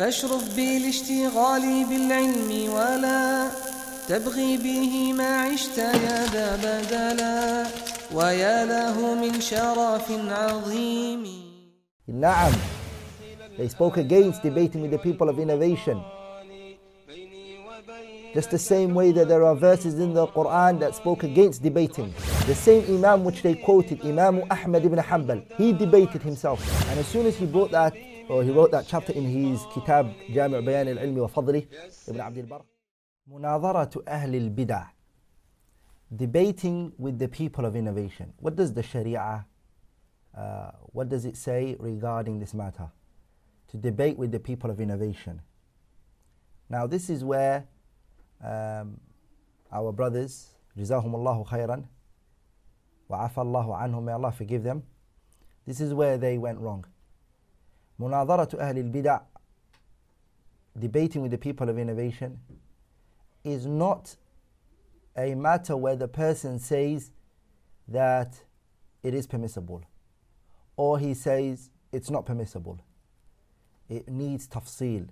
فاشرف بي لاشتغالي بالعلم ولا تبغي به ما عشت يا ذا بدلا ويا له من شرف عظيم نعم They spoke against debating with the people of innovation. Just the same way that there are verses in the Quran that spoke against debating. The same Imam which they quoted, Imam Ahmad ibn Hanbal, he debated himself. And as soon as he brought that So he wrote that chapter in his Kitab جامع بيان العلم وفضله ابن عبد البر مناظرة أهل البدع debating with the people of innovation what does the Sharia uh, what does it say regarding this matter to debate with the people of innovation now this is where um, our brothers جزاهم الله خيرا وعفى الله عنهم may Allah forgive them this is where they went wrong مناظرة أهل البدع, debating with the people of innovation, is not a matter where the person says that it is permissible or he says it's not permissible. It needs tafsil.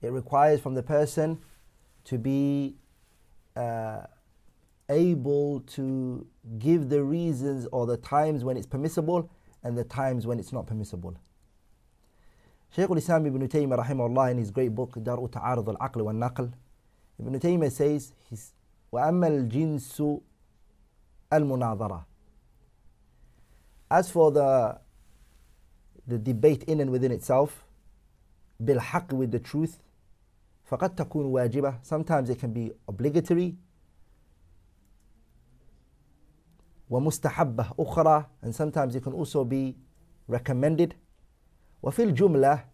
It requires from the person to be uh, able to give the reasons or the times when it's permissible and the times when it's not permissible. Shaykh al-Islam ibn Taymiyyah rahimahullah in his great book Dar'u Ta'arud al-Aql wal-Naql, Ibn Taymiyyah says, his, وَأَمَّا الْجِنْسُ As for the the debate in and within itself, بالحق with the truth, فقد تكون واجبة. Sometimes it can be obligatory. ومستحبة أخرى and sometimes it can also be recommended. وفي الجملة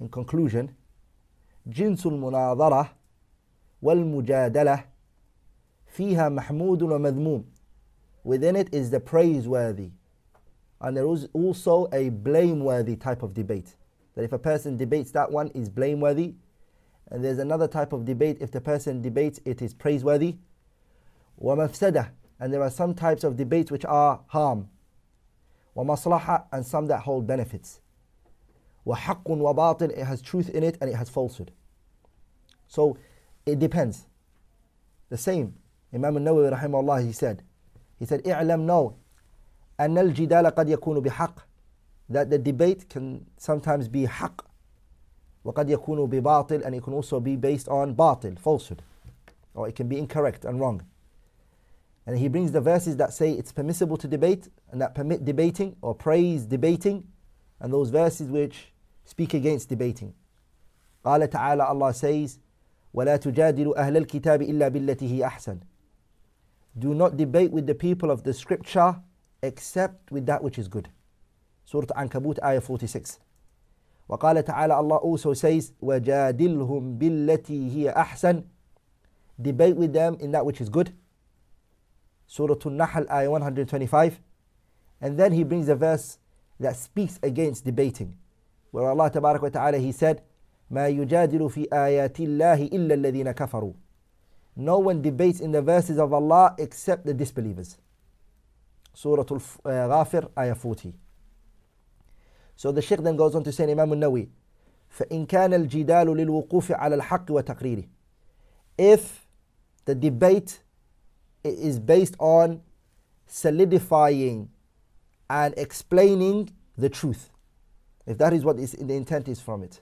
in conclusion جنس المناظرة والمجادلة فيها محمود ومذموم within it is the praiseworthy and there is also a blameworthy type of debate that if a person debates that one is blameworthy and there's another type of debate if the person debates it is praiseworthy ومفسدة and there are some types of debates which are harm ومصلحة and some that hold benefits. وحق وباطل, it has truth in it and it has falsehood. So it depends. The same, Imam al-Nawawi الله he said, he said, اعلم know أن الجدال قد يكون بحق that the debate can sometimes be حق وقد يكون بباطل and it can also be based on باطل, falsehood. Or it can be incorrect and wrong. And he brings the verses that say it's permissible to debate and that permit debating or praise debating, and those verses which speak against debating. قال تعالى Allah says, وَلَا تُجَادِلُ أَهْلَ الْكِتَابِ إِلَّا بِالَّتِي هِي أَحْسَنُ Do not debate with the people of the scripture except with that which is good. Surah عَنْكَبُوتَ Ayah 46. وقال تعالى Allah also says, وَجَادِلْهُمْ بِالَّتِي هِي أَحْسَنُ Debate with them in that which is good. Surah An-Nahl, ayah 125. And then he brings a verse that speaks against debating, where Allah Tabarak wa Ta'ala, he said, مَا يُجَادِلُ فِي آيَاتِ اللَّهِ إِلَّا الَّذِينَ كَفَرُوا No one debates in the verses of Allah except the disbelievers. Surah Al-Ghafir, uh, ayah 40. So the Sheikh then goes on to say, Imam al-Nawi, فإن كان الجدال للوقوف على الحق وتقريره. If the debate it is based on solidifying and explaining the truth. If that is what is, the intent is from it.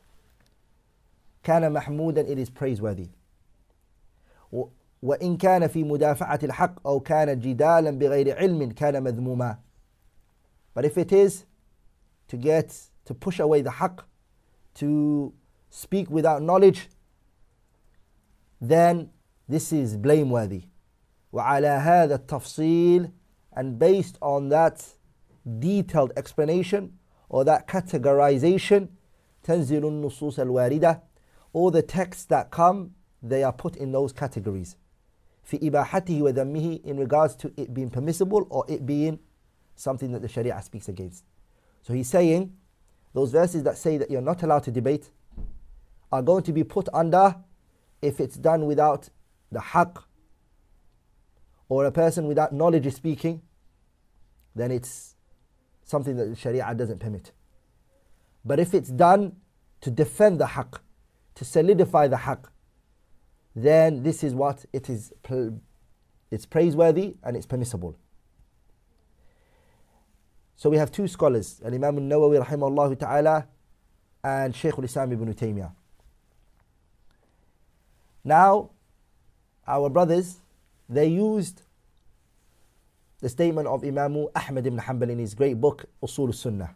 كان محمودا it is praiseworthy. وإن كان في مدافعة الحق أو كان جدالا بغير علم كان مذموما. But if it is to get, to push away the حق, to speak without knowledge, then this is blameworthy. وعلى هذا التفصيل and based on that detailed explanation or that categorization تنزل النصوص الواردة all the texts that come they are put in those categories في إباحته وذمه in regards to it being permissible or it being something that the Sharia speaks against so he's saying those verses that say that you're not allowed to debate are going to be put under if it's done without the haqq or a person without knowledge is speaking, then it's something that Sharia doesn't permit. But if it's done to defend the haqq, to solidify the haqq, then this is what it is it's praiseworthy and it's permissible. So we have two scholars, Al Imam al Nawawi rahimahullah ta'ala and Shaykh al Islam ibn Taymiyyah. Now, our brothers they used the statement of Imam Ahmad ibn Hanbal in his great book, Usul Sunnah.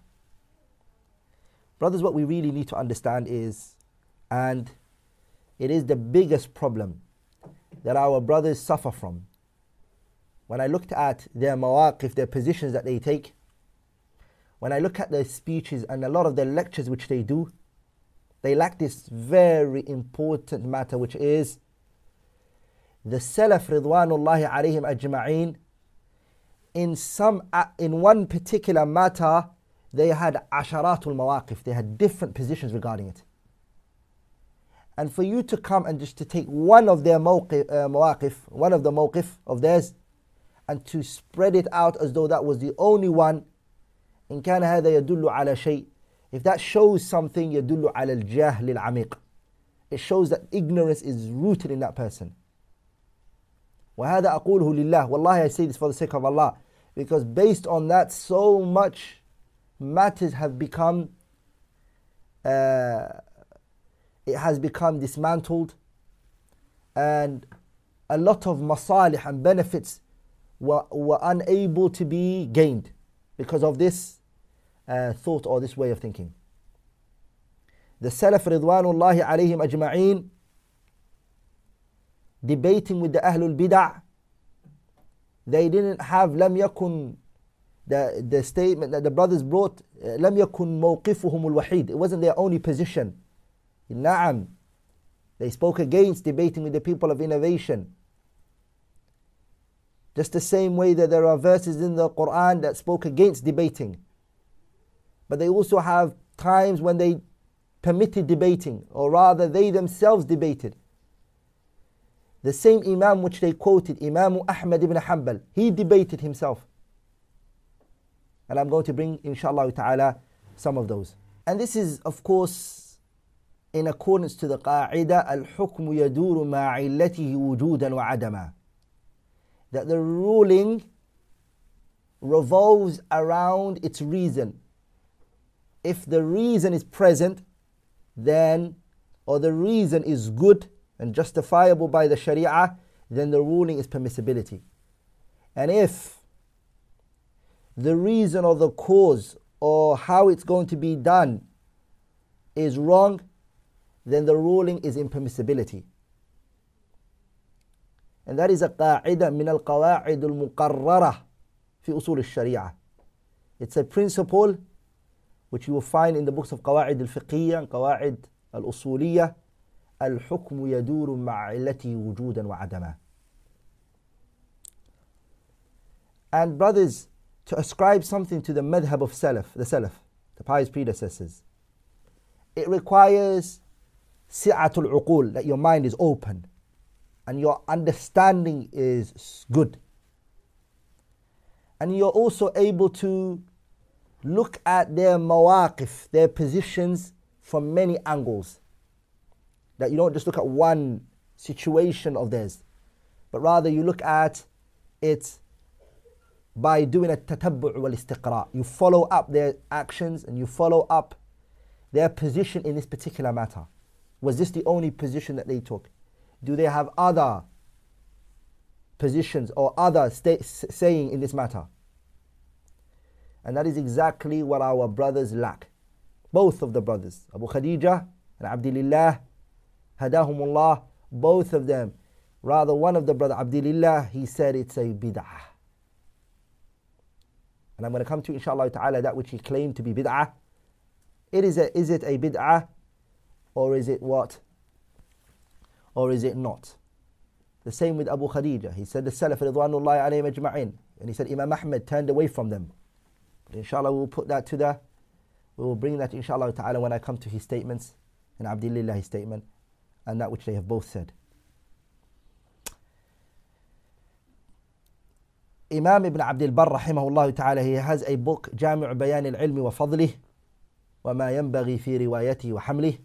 Brothers, what we really need to understand is, and it is the biggest problem that our brothers suffer from. When I looked at their mawaqif, their positions that they take, when I look at their speeches and a lot of their lectures which they do, they lack this very important matter which is the Salaf Ridwanullahi alayhim ajma'een, in some in one particular matter, they had asharatul mawaqif, they had different positions regarding it. And for you to come and just to take one of their mawqif, uh, mawaqif one of the mawqif of theirs, and to spread it out as though that was the only one, in كان هذا يدل على if that shows something, يدل على الجهل amiq, It shows that ignorance is rooted in that person. وَهَذَا أَقُولُهُ لِلَّهِ Wallahi, I say this for the sake of Allah. Because based on that, so much matters have become, uh, it has become dismantled. And a lot of masalih and benefits were, were unable to be gained because of this uh, thought or this way of thinking. The Salaf Ridwanullahi alayhim ajma'een debating with the Ahlul Bid'ah. They didn't have لم يكن the, the statement that the brothers brought لم يكن موقفهم الوحيد. It wasn't their only position. نعم. They spoke against debating with the people of innovation. Just the same way that there are verses in the Quran that spoke against debating. But they also have times when they permitted debating, or rather, they themselves debated. The same Imam which they quoted, Imam Ahmad ibn Hanbal, he debated himself. And I'm going to bring, inshallah ta'ala, some of those. And this is, of course, in accordance to the qa'ida, al-hukmu yaduru ma'illatihi wujudan wa'adama, That the ruling revolves around its reason. If the reason is present, then, or the reason is good, and justifiable by the Sharia, then the ruling is permissibility. And if the reason or the cause or how it's going to be done is wrong, then the ruling is impermissibility. And that is a qa'idah min al-qawa'id al-muqarrarah fi usul al-sharia. It's a principle which you will find in the books of qawa'id al-fiqhiyya and qawa'id al-usuliyya الحكم يدور مع علته وجودا وعدما. And brothers, to ascribe something to the madhab of Salaf, the Salaf, the pious predecessors, it requires si'atul that your mind is open and your understanding is good. And you're also able to look at their mawaqif, their positions from many angles. That you don't just look at one situation of theirs, but rather you look at it by doing a tatabbu' wal istiqra. You follow up their actions and you follow up their position in this particular matter. Was this the only position that they took? Do they have other positions or other st- saying in this matter? And that is exactly what our brothers lack. Both of the brothers, Abu Khadija and Abdullah hadahumullah, both of them. Rather, one of the brother Abdulillah, he said it's a bid'ah. And I'm going to come to, inshallah ta'ala, that which he claimed to be bid'ah. It is, a, is it a bid'ah or is it what? Or is it not? The same with Abu Khadija. He said the Salaf Ridwanullahi alayhim ajma'in. And he said Imam Ahmed turned away from them. But inshallah we will put that to the, we will bring that inshallah ta'ala when I come to his statements and Abdullah his statement and that which they have both said. Imam ibn Abdul Barr rahimahullah ta'ala, he has a book, Jami' Bayan al-Ilmi wa Fadlih, وما ينبغي في روايته وحمله.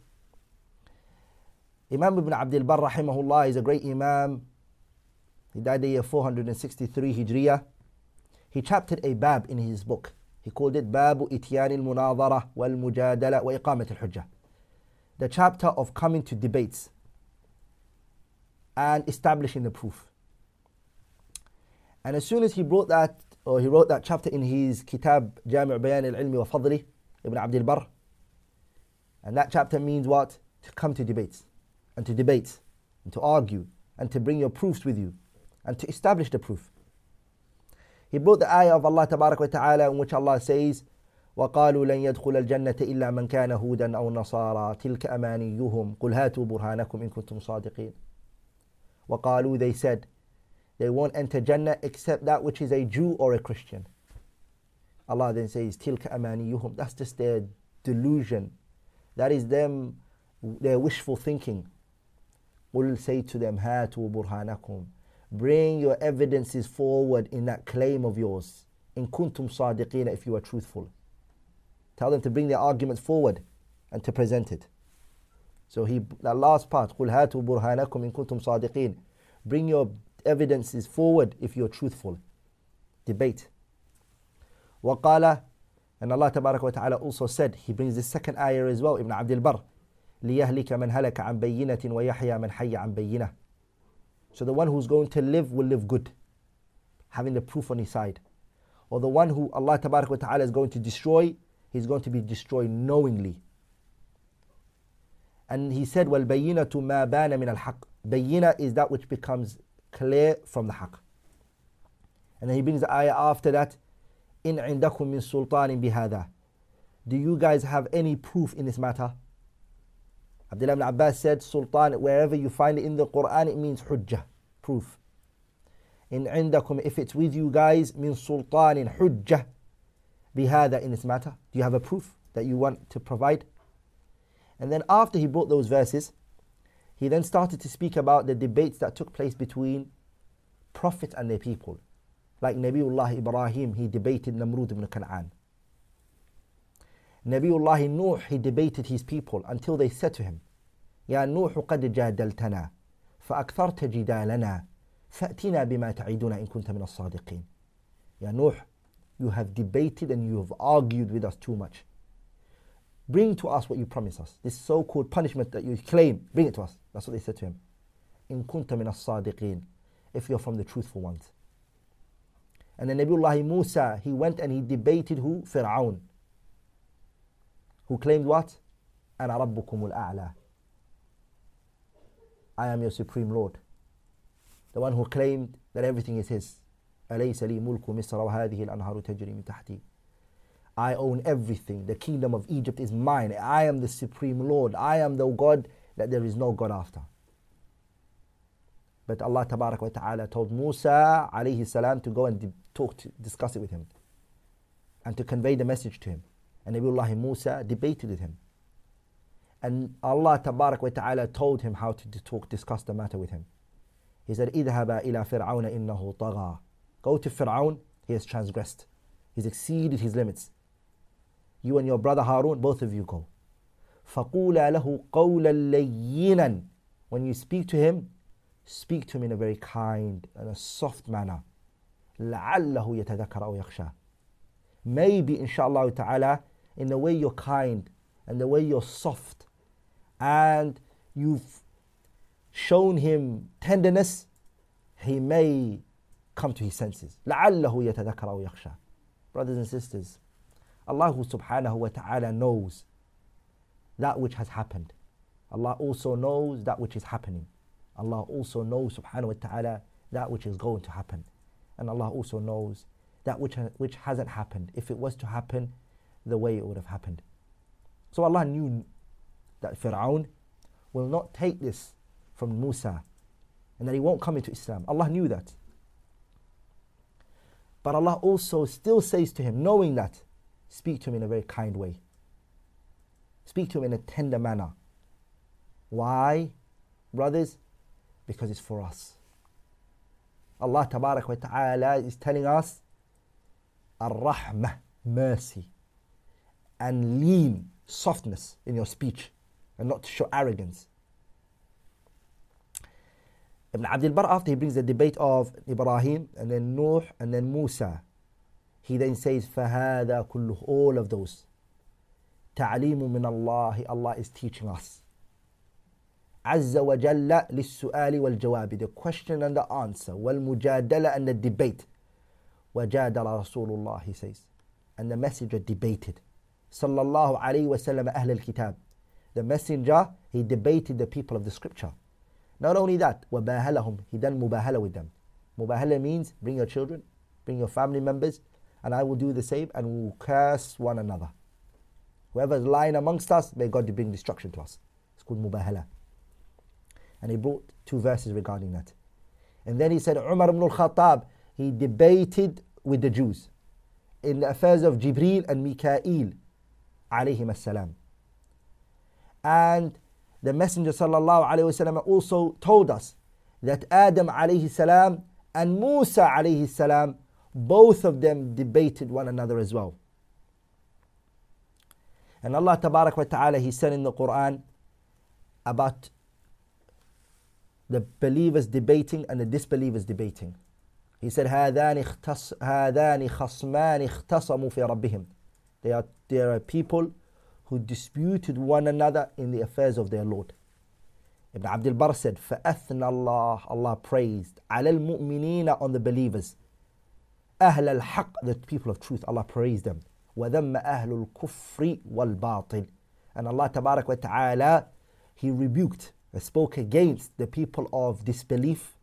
Imam ibn Abdul Barr rahimahullah is a great Imam. He died the year 463 Hijriya. He chaptered a bab in his book. He called it Babu Ityan al-Munadara wal-Mujadala wa Iqamat al-Hujjah the chapter of coming to debates and establishing the proof. And as soon as he brought that, or he wrote that chapter in his Kitab Jami' Bayan al-Ilmi wa Fadli, Ibn Abdul Bar, And that chapter means what? To come to debates, and to debate, and to argue, and to bring your proofs with you, and to establish the proof. He brought the ayah of Allah wa Ta'ala in which Allah says, وقالوا لن يدخل الجنة إلا من كان هودا أو نصارى تلك أمانيهم قل هاتوا برهانكم إن كنتم صادقين وقالوا they said they won't enter Jannah except that which is a Jew or a Christian Allah then says تلك أمانيهم that's just their delusion that is them their wishful thinking قل say to them هاتوا برهانكم bring your evidences forward in that claim of yours إن كنتم صادقين if you are truthful Tell them to bring their arguments forward and to present it. So he, the last part, قُلْ هَاتُوا بُرْهَانَكُمْ إِن كُنْتُمْ صَادِقِينَ Bring your evidences forward if you're truthful. Debate. وَقَالَ And Allah wa ta'ala also said, He brings the second ayah as well, Ibn Abdul Barr. لِيَهْلِكَ مَنْ هَلَكَ عَنْ بَيِّنَةٍ وَيَحْيَى مَنْ حَيَّ عَنْ بَيِّنَةٍ So the one who's going to live will live good, having the proof on his side. Or the one who Allah wa ta'ala is going to destroy he's going to be destroyed knowingly. And he said, Well, bayina to ma bana min al haq. Bayina is that which becomes clear from the haq. And then he brings the ayah after that, In indakum min sultanin bihada. Do you guys have any proof in this matter? Abdullah ibn Abbas said, Sultan, wherever you find it in the Quran, it means hujjah, proof. In indakum, if it's with you guys, min in hujjah, bihada in this matter? Do you have a proof that you want to provide? And then after he brought those verses, he then started to speak about the debates that took place between Prophet and their people. Like Nabiullah Ibrahim, he debated Namrud ibn Kan'an. Nabiullah Nuh, he debated his people until they said to him, Ya نوح قد جادلتنا فأكثرت جدالنا فأتنا بما تعيدنا إن كنت من الصادقين. يا نوح, you have debated and you have argued with us too much. Bring to us what you promise us. This so called punishment that you claim, bring it to us. That's what they said to him. In kunta sadiqeen If you're from the truthful ones. And then Nabiullah Musa, he went and he debated who? Fir'aun. Who claimed what? Ana rabbukumul a'la. I am your supreme Lord. The one who claimed that everything is his. أليس لي ملك مصر وهذه الأنهار تجري من تحتي I own everything the kingdom of Egypt is mine I am the supreme Lord I am the God that there is no God after But Allah wa ta'ala told Musa alayhi salam to go and talk to, discuss it with him and to convey the message to him and Nabiullah Musa debated with him and Allah wa ta'ala told him how to talk discuss the matter with him He said, اذهبا إلى فرعون إنه طغى. Go to Fir'aun, he has transgressed. He's exceeded his limits. You and your brother Harun, both of you go. لَهُ قَوْلًا لَيِّنًا When you speak to him, speak to him in a very kind and a soft manner. لَعَلَّهُ يَتَذَكَّرَ أَوْ يَخْشَى Maybe, inshaAllah ta'ala, in the way you're kind and the way you're soft and you've shown him tenderness, he may come to his senses. Brothers and sisters, Allah subhanahu wa ta'ala knows that which has happened. Allah also knows that which is happening. Allah also knows subhanahu wa ta'ala that which is going to happen. And Allah also knows that which, which hasn't happened. If it was to happen, the way it would have happened. So Allah knew that Fir'aun will not take this from Musa and that he won't come into Islam. Allah knew that. But Allah also still says to him, knowing that, speak to him in a very kind way. Speak to him in a tender manner. Why, brothers? Because it's for us. Allah wa Ta'ala is telling us Ar-Rahmah, mercy, and lean, softness in your speech, and not to show arrogance. Ibn Abdul Bar, after he brings the debate of Ibrahim and then Nuh and then Musa, he then says, فَهَذَا كُلُّهُ All of those. تَعْلِيمٌ مِنَ اللَّهِ Allah is teaching us. عز وجل للسؤال والجواب the question and the answer والمجادلة and the debate وجادل رسول الله he says and the messenger debated صلى الله عليه وسلم أهل الكتاب the messenger he debated the people of the scripture not only that, وَبَاهَلَهُمْ He then mubahala with them. Mubahala means bring your children, bring your family members, and I will do the same, and we will curse one another. Whoever is lying amongst us, may God bring destruction to us. It's called mubahala. And he brought two verses regarding that. And then he said, Umar ibn al-Khattab, he debated with the Jews in the affairs of Jibril and Mikael, alayhim as-salam. And the Messenger وسلم, also told us that Adam alayhi and Musa alayhi both of them debated one another as well. And Allah Tabarak wa Ta'ala He said in the Quran about the believers debating and the disbelievers debating. He said, هَذَانِ خصمان اختصموا في ربهم. They are, they are people who disputed one another in the affairs of their Lord. Ibn Abdul Bar said, فَأَثْنَ Allah, Allah praised, عَلَى الْمُؤْمِنِينَ on the believers. أَهْلَ الْحَقِّ, the people of truth, Allah praised them. وَذَمَّ أَهْلُ الْكُفْرِ وَالْبَاطِلِ And Allah Tabarak wa Ta'ala, He rebuked and spoke against the people of disbelief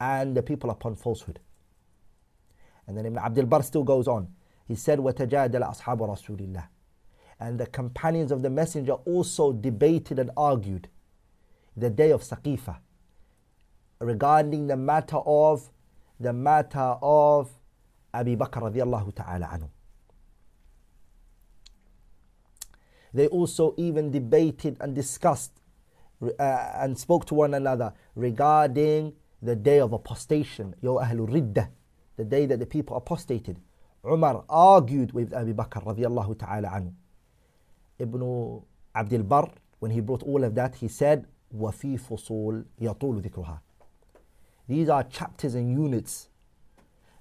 and the people upon falsehood. And then Ibn Abdul Bar still goes on. He said, وَتَجَادَلَ أَصْحَابُ رَسُولِ اللَّهِ and the companions of the Messenger also debated and argued the day of Saqifa regarding the matter of the matter of Abu Bakr radiallahu ta'ala anhu. They also even debated and discussed uh, and spoke to one another regarding the day of apostation, Yo Ahlul the day that the people apostated. Umar argued with Abu Bakr radiallahu ta'ala anhu. Ibn Abdul Barr, when he brought all of that, he said, وَفِي فُصُولٍ يَطُولُ ذِكْرُهَا These are chapters and units.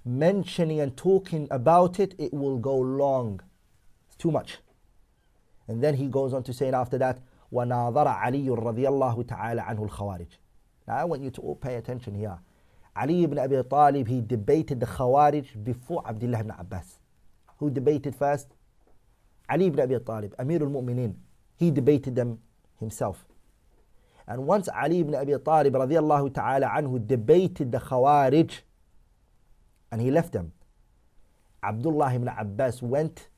Mentioning and talking about it, it will go long. It's too much. And then he goes on to say after that, وَنَاظَرَ عَلِيٌّ رَضِيَ اللَّهُ تَعَالَى عَنْه الْخَوَارِجِ Now I want you to all pay attention here. Ali ibn Abi Talib, he debated the Khawarij before Abdullah ibn Abbas. Who debated first? Ali ibn Abi Talib, Amir al Mu'mineen, he debated them himself. And once Ali ibn Abi Talib radiallahu ta'ala anhu debated the Khawarij and he left them. Abdullah ibn Abbas went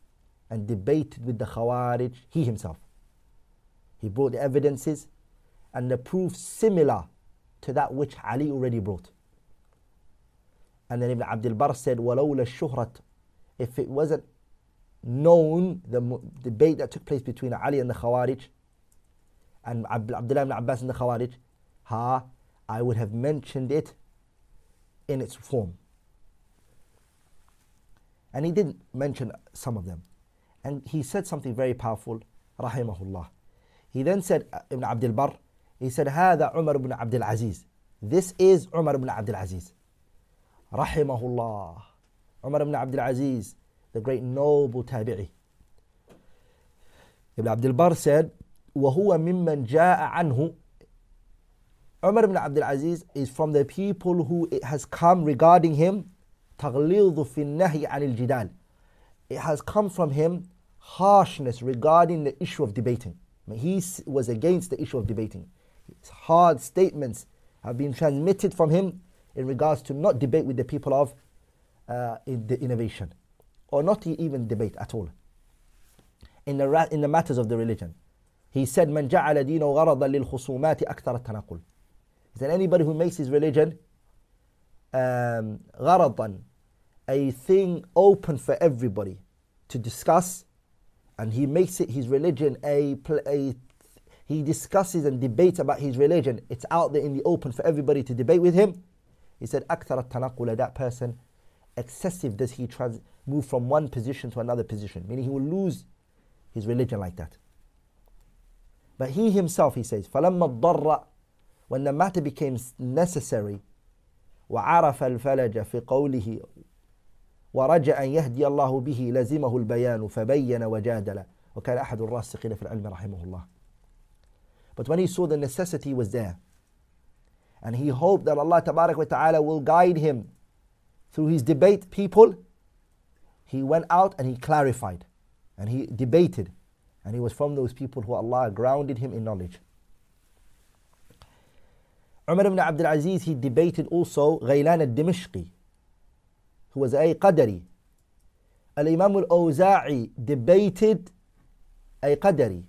and debated with the Khawarij, he himself. He brought the evidences and the proof similar to that which Ali already brought. And then Ibn Abdul Bar said, If it wasn't known the debate that took place between Ali and the Khawarij and Abdullah ibn Abbas and the Khawarij, ha, I would have mentioned it in its form. And he didn't mention some of them. And he said something very powerful, rahimahullah. He then said, uh, Ibn Abdul Bar. he said, هذا Umar ibn Abdul Aziz. This is Umar ibn Abdul Aziz. Rahimahullah. Umar ibn Abdul Aziz the great noble tabi'i. Ibn Abdul Bar said, وَهُوَ مِمَّنْ جَاءَ عَنْهُ Umar ibn Abdul Aziz is from the people who it has come regarding him تَغْلِيظُ فِي النَّهِي عَنِ الْجِدَالِ It has come from him harshness regarding the issue of debating. he was against the issue of debating. His hard statements have been transmitted from him in regards to not debate with the people of uh, in the innovation or not even debate at all in the, in the matters of the religion. He said, من جعل دينه غرضا للخصومات أكثر التنقل." He said, anybody who makes his religion um, غرضا, a thing open for everybody to discuss, and he makes it his religion a, a he discusses and debates about his religion. It's out there in the open for everybody to debate with him. He said, أكثر التنقل, that person, excessive does he trans- move from one position to another position, meaning he will lose his religion like that. But he himself, he says, فَلَمَّا الضَّرَّ When the matter became necessary, وَعَرَفَ الْفَلَجَ فِي قَوْلِهِ وَرَجَعَ أن يهدي الله به لزمه البيان فبين وجادل وكان أحد الراسخين في العلم رحمه الله But when he saw the necessity was there and he hoped that Allah تبارك وتعالى will guide him through his debate people he went out and he clarified and he debated and he was from those people who Allah grounded him in knowledge. Umar ibn Abdul Aziz, he debated also Ghaylan al-Dimishqi, who was a Qadari. Al-Imam al-Awza'i debated a Qadari.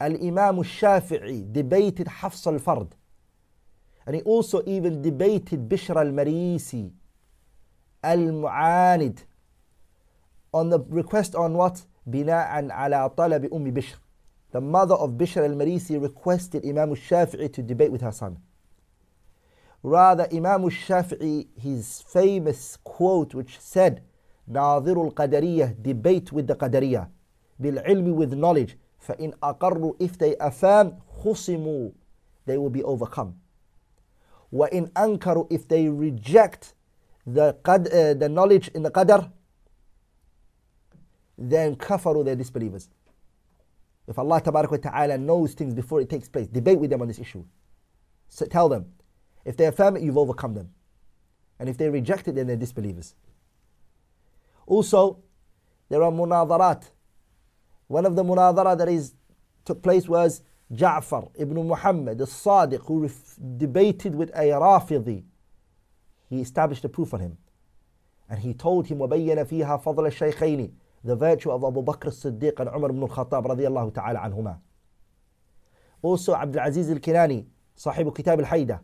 Al-Imam al-Shafi'i debated Hafs al-Fard. And he also even debated Bishr al-Marisi, al-Mu'anid, on the request on what? Bina'an ala talabi ummi Bishr. The mother of Bishr al-Marisi requested Imam al-Shafi'i to debate with her son. Rather, Imam al-Shafi'i, his famous quote which said, ناظر القدرية debate with the bil بالعلم with knowledge in أقروا if they affirm khusimu they will be overcome in ankaru if they reject the, qad, uh, the knowledge in the Qadar." then kafaru, they're disbelievers. If Allah Ta'ala knows things before it takes place, debate with them on this issue. So tell them. If they affirm it, you've overcome them. And if they reject it, then they're disbelievers. Also, there are munawarat. One of the munawarat that is took place was Ja'far ibn Muhammad the sadiq who ref- debated with a Rafidhi. He established a proof on him. And he told him, وَبَيَّنَ فِيهَا فَضْلَ الشَّيْخَيْنِ the virtue of Abu Bakr as-Siddiq and Umar ibn al-Khattab رضي الله تعالى عنهما. Also Abdul Aziz al-Kinani, صاحب كتاب الحيدة.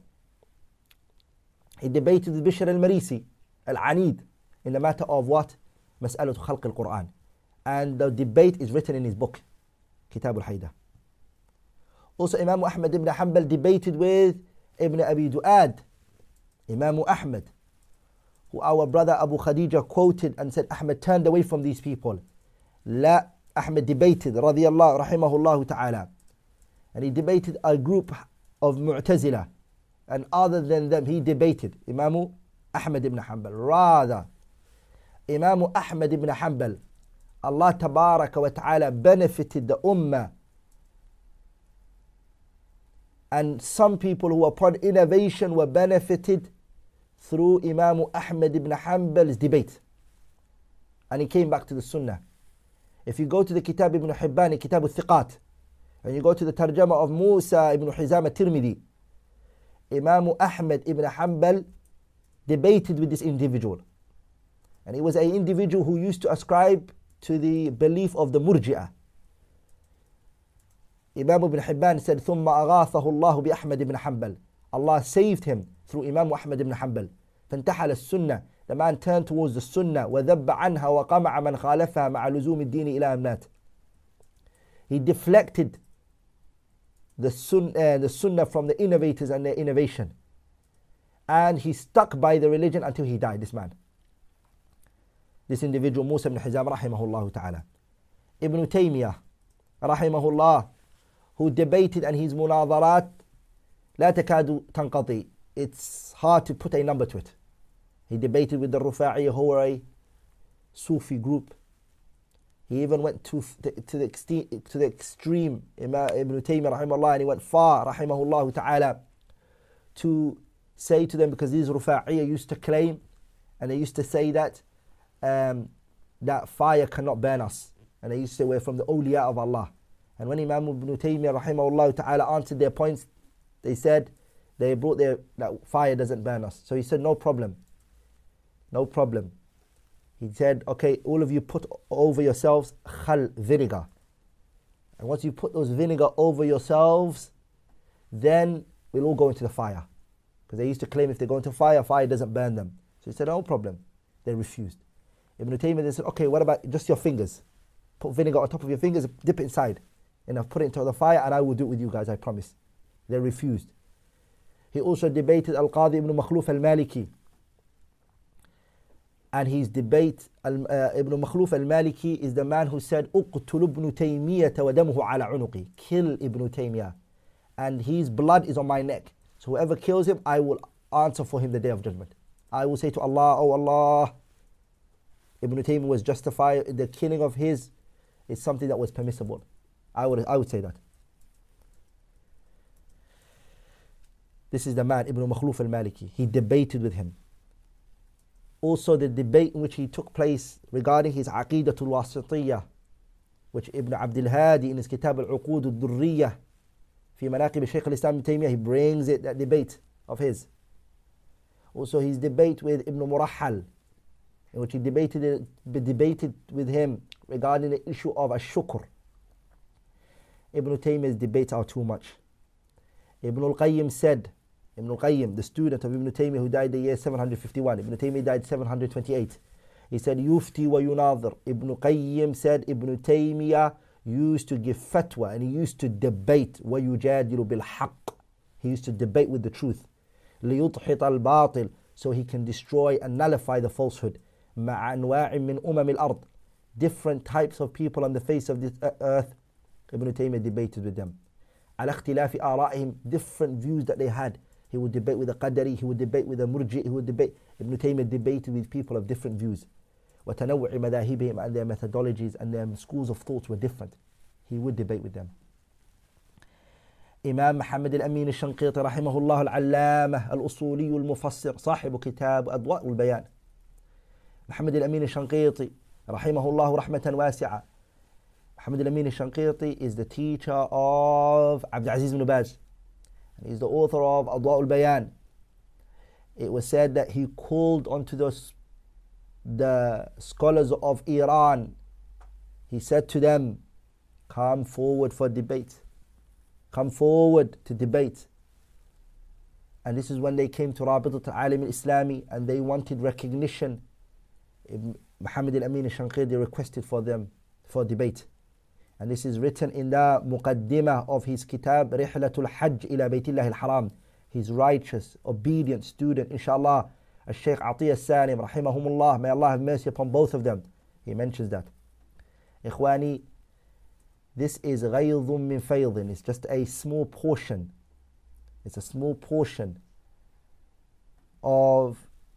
He debated with Bishr al-Marisi, al-Anid, in the matter of what? مسألة خلق القرآن. And the debate is written in his book, كتاب الحيدة. Also Imam Ahmad ibn Hanbal debated with Ibn Abi Du'ad, Imam Ahmad. who our brother Abu Khadija quoted and said, Ahmed turned away from these people. La Ahmed debated, radiyallahu rahimahullah ta'ala. And he debated a group of Mu'tazila. And other than them, he debated Imam Ahmed ibn Hanbal. Rather, Imam Ahmed ibn Hanbal, Allah tabaraka wa ta'ala benefited the ummah and some people who were innovation were benefited through Imam Ahmed ibn Hanbal's debate. And he came back to the Sunnah. If you go to the Kitab ibn Hibban, Kitab al-Thiqat, and you go to the Tarjama of Musa ibn Hizam al-Tirmidhi, Imam Ahmed ibn Hanbal debated with this individual. And he was an individual who used to ascribe to the belief of the Murji'ah. Imam ibn Hibban said, ثم أغاثه الله بأحمد ibn Hanbal. Allah saved him through Imam Ahmad ibn Hanbal. فانتحل السنة. The man turned towards the sunnah. وذب عنها وقمع من خالفها مع لزوم الدين إلى He deflected the, sun, uh, the sunnah from the innovators and their innovation. And he stuck by the religion until he died, this man. This individual, Musa ibn Hizam, rahimahullah ta'ala. Ibn Taymiyyah, rahimahullah, who debated and his munadarat لا تكاد تنقضي It's hard to put a number to it. He debated with the Rufa'iyya who were a Sufi group. He even went to, to, the, extreme, to the extreme Imam Ibn Taymiyyah rahimahullah and he went far rahimahullah ta'ala to say to them because these Rufa'iyya used to claim and they used to say that um, that fire cannot burn us and they used to say we're from the awliya of Allah and when Imam Ibn Taymiyyah rahimahullah ta'ala answered their points they said they brought their that fire doesn't burn us. So he said, No problem. No problem. He said, Okay, all of you put over yourselves khal vinegar. And once you put those vinegar over yourselves, then we'll all go into the fire. Because they used to claim if they go into fire, fire doesn't burn them. So he said, No problem. They refused. Ibn Taymiyyah they said, Okay, what about just your fingers? Put vinegar on top of your fingers, dip it inside. And I've put it into the fire and I will do it with you guys, I promise. They refused. He also debated Al Qadi ibn Makhluf al Maliki. And his debate, uh, Ibn Makhluf al Maliki is the man who said, Uqtul ibn ala unuqi. Kill Ibn Taymiyyah. And his blood is on my neck. So whoever kills him, I will answer for him the day of judgment. I will say to Allah, Oh Allah. Ibn Taymiyyah was justified, the killing of his is something that was permissible. I would, I would say that. This is the man, Ibn Makhluf al-Maliki. He debated with him. Also the debate in which he took place regarding his Aqidatul Wasitiyah, which Ibn Abdul Hadi in his Kitab al-Uqud al-Durriyah, في مناقب الشيخ الإسلام ابن he brings it, that debate of his. Also his debate with Ibn Murahhal, in which he debated, debated with him regarding the issue of ash-shukr. Ibn Taymiyyah's debates are too much. Ibn al-Qayyim said Ibn Qayyim, the student of Ibn Taymiyyah who died the year 751, Ibn Taymiyyah died 728. He said, Yufti wa yunadir. Ibn Qayyim said, Ibn Taymiyyah used to give fatwa and he used to debate wa yujadilu bil haqq. He used to debate with the truth. ليضحط الباطل so he can destroy and nullify the falsehood. مع أنواع من أمم الأرض different types of people on the face of this uh, earth. Ibn Taymiyyah debated with them. على اختلاف آرائهم different views that they had. He would debate with the Qadari, he would debate with the Murji, he would debate. Ibn Taymiyyah debated with people of different views. وتنوع مذاهبهم and their methodologies and their schools of thought were different. He would debate with them. إمام محمد al الشنقيطي رحمه الله al الأصولي المفسر صاحب كتاب أضواء البيان محمد الأمين الشنقيطي رحمه الله رحمة واسعة Muhammad al-Amin al-Shanqiti is the teacher of Abdul Aziz ibn Baz and he's the author of Adwa'ul Bayan. It was said that he called onto the scholars of Iran. He said to them, Come forward for debate. Come forward to debate. And this is when they came to Rabitat al-Alim al-Islami and they wanted recognition. Muhammad al-Amin al-Shanqidi requested for them for debate. And this is written in the muqaddimah of his kitab, Rihlatul Hajj ila Baytillah al-Haram. His righteous, obedient student, inshallah, Al-Shaykh Atiyah Salim, rahimahumullah, may Allah have mercy upon both of them. He mentions that. Ikhwani, this is غَيْضٌ min faydin. It's just a small portion. It's a small portion of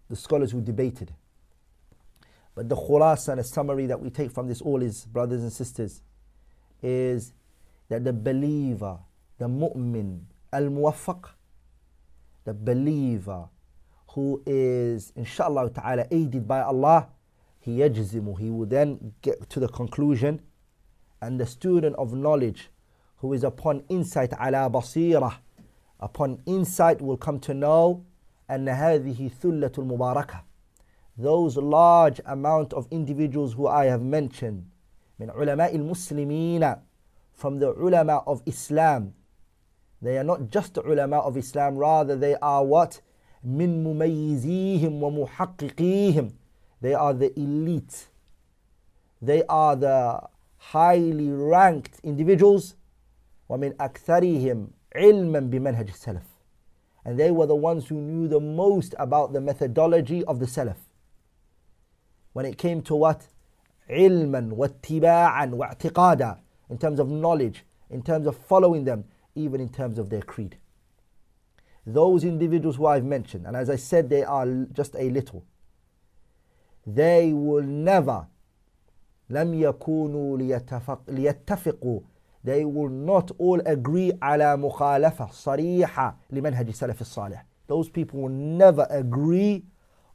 the scholars who debated. But the khulasa and a summary that we take from this all is, brothers and sisters, is that the believer, the mu'min, al muwaffaq, the believer who is, inshallah ta'ala, aided by Allah, he yajzimu, he will then get to the conclusion. And the student of knowledge who is upon insight, ala basira upon insight will come to know and هذه ثلة mubarakah those large amount of individuals who I have mentioned from the ulama of Islam. They are not just the ulama of Islam, rather they are what? They are the elite. They are the highly ranked individuals. وَمِنْ أَكْثَرِهِمْ عِلْمًا بِمَنْهَجِ السَّلَفِ And they were the ones who knew the most about the methodology of the Salaf. When it came to what? ilman wattiba'an واعتقادا in terms of knowledge, in terms of following them, even in terms of their creed. Those individuals who I've mentioned, and as I said, they are just a little, they will never, لم يكونوا ليتفقوا they will not all agree على مخالفة صريحة لمنهج سلف الصالح. Those people will never agree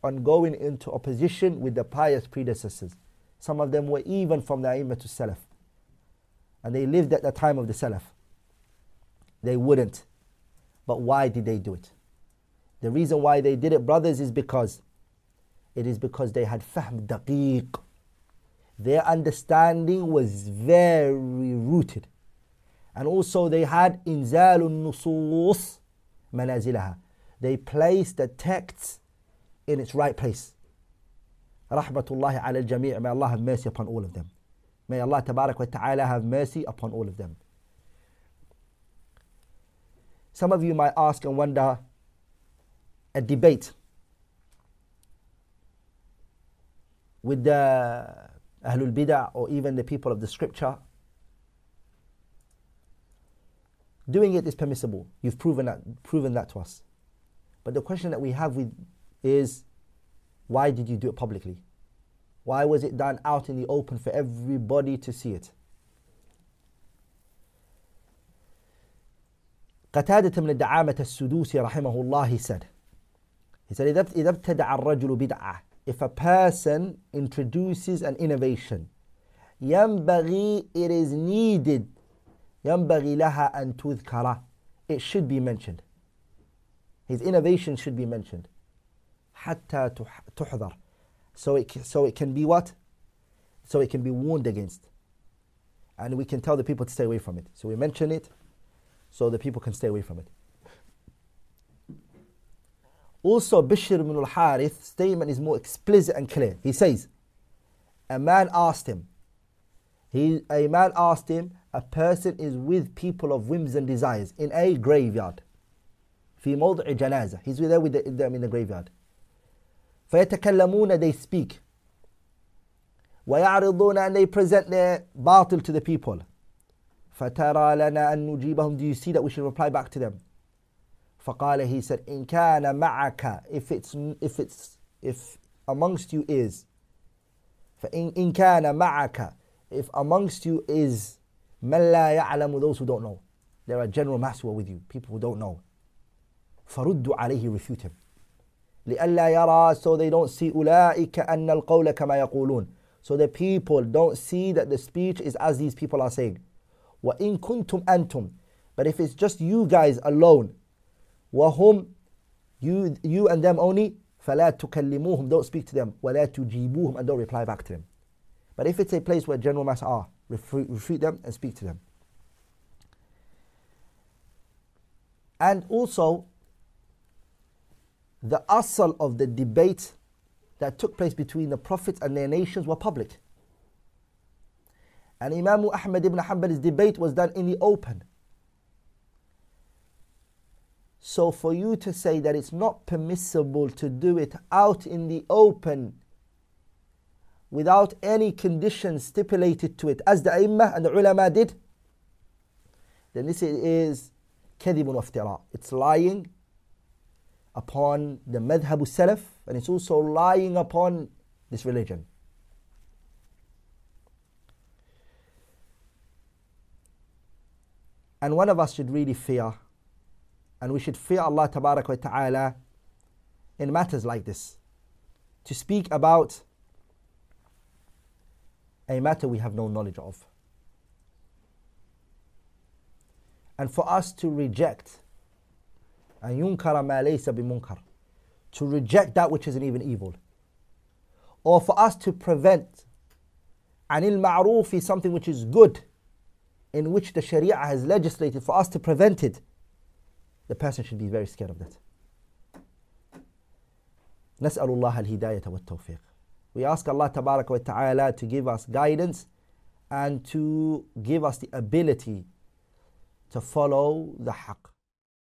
on going into opposition with the pious predecessors. Some of them were even from the Aimah to Salaf. And they lived at the time of the Salaf. They wouldn't. But why did they do it? The reason why they did it, brothers, is because it is because they had fahm daqiq. Their understanding was very rooted. And also they had inzalun nusus manazilaha. They placed the text in its right place. Rahmatullahi ala al-jami' may Allah have mercy upon all of them. May Allah tabarak wa ta'ala have mercy upon all of them. Some of you might ask and wonder a debate with the Ahlul Bidah or even the people of the scripture. Doing it is permissible. You've proven that, proven that to us. But the question that we have with is why did you do it publicly? Why was it done out in the open for everybody to see it? قتادة من الدعامة السدوسي رحمه الله he said he said إذا ابتدع الرجل بدعة if a person introduces an innovation ينبغي it is needed ينبغي لها أن تذكر it should be mentioned his innovation should be mentioned حتى تحذر so it, so it can be what? So it can be warned against. And we can tell the people to stay away from it. So we mention it so the people can stay away from it. Also, Bishr ibn al harith statement is more explicit and clear. He says, A man asked him, he, a man asked him, a person is with people of whims and desires in a graveyard. في موضع جنازة. He's there with them in the graveyard. فَيَتَكَلَّمُونَ They speak. وَيَعْرِضُونَ And they present their battle to the people. فَتَرَى لَنَا أَن نُجِيبَهُمْ Do you see that we should reply back to them? فَقَالَ He said, إِن كَانَ مَعَكَ If it's, if it's, if amongst you is. فَإِن كَانَ مَعَكَ If amongst you is مَنْ لَا يَعْلَمُ Those who don't know. There are general mass who are with you, people who don't know. فَرُدُّ عَلَيْهِ Refute him. لِأَلَّا يَرَى So they don't see أُولَٰئِكَ أَنَّ الْقَوْلَ كَمَا يَقُولُونَ So the people don't see that the speech is as these people are saying. وَإِن كُنْتُمْ أَنْتُمْ But if it's just you guys alone, وَهُمْ You, you and them only, فَلَا تُكَلِّمُوهُمْ Don't speak to them. وَلَا تُجِيبُوهُم And don't reply back to them. But if it's a place where general mass are, refute, refute them and speak to them. And also, the asal of the debate that took place between the prophets and their nations were public. And Imam Ahmad ibn Hanbal's debate was done in the open. So for you to say that it's not permissible to do it out in the open without any conditions stipulated to it, as the A'immah and the ulama did, then this is kadhibun iftira. It's lying upon the madhab salaf and it's also lying upon this religion. And one of us should really fear, and we should fear Allah wa Ta'ala in matters like this. To speak about a matter we have no knowledge of. And for us to reject to reject that which isn't even evil. Or for us to prevent anil ma'ruf something which is good in which the sharia has legislated for us to prevent it. The person should be very scared of that. نسأل الله الهداية والتوفيق. We ask Allah تبارك وتعالى to give us guidance and to give us the ability to follow the haqq.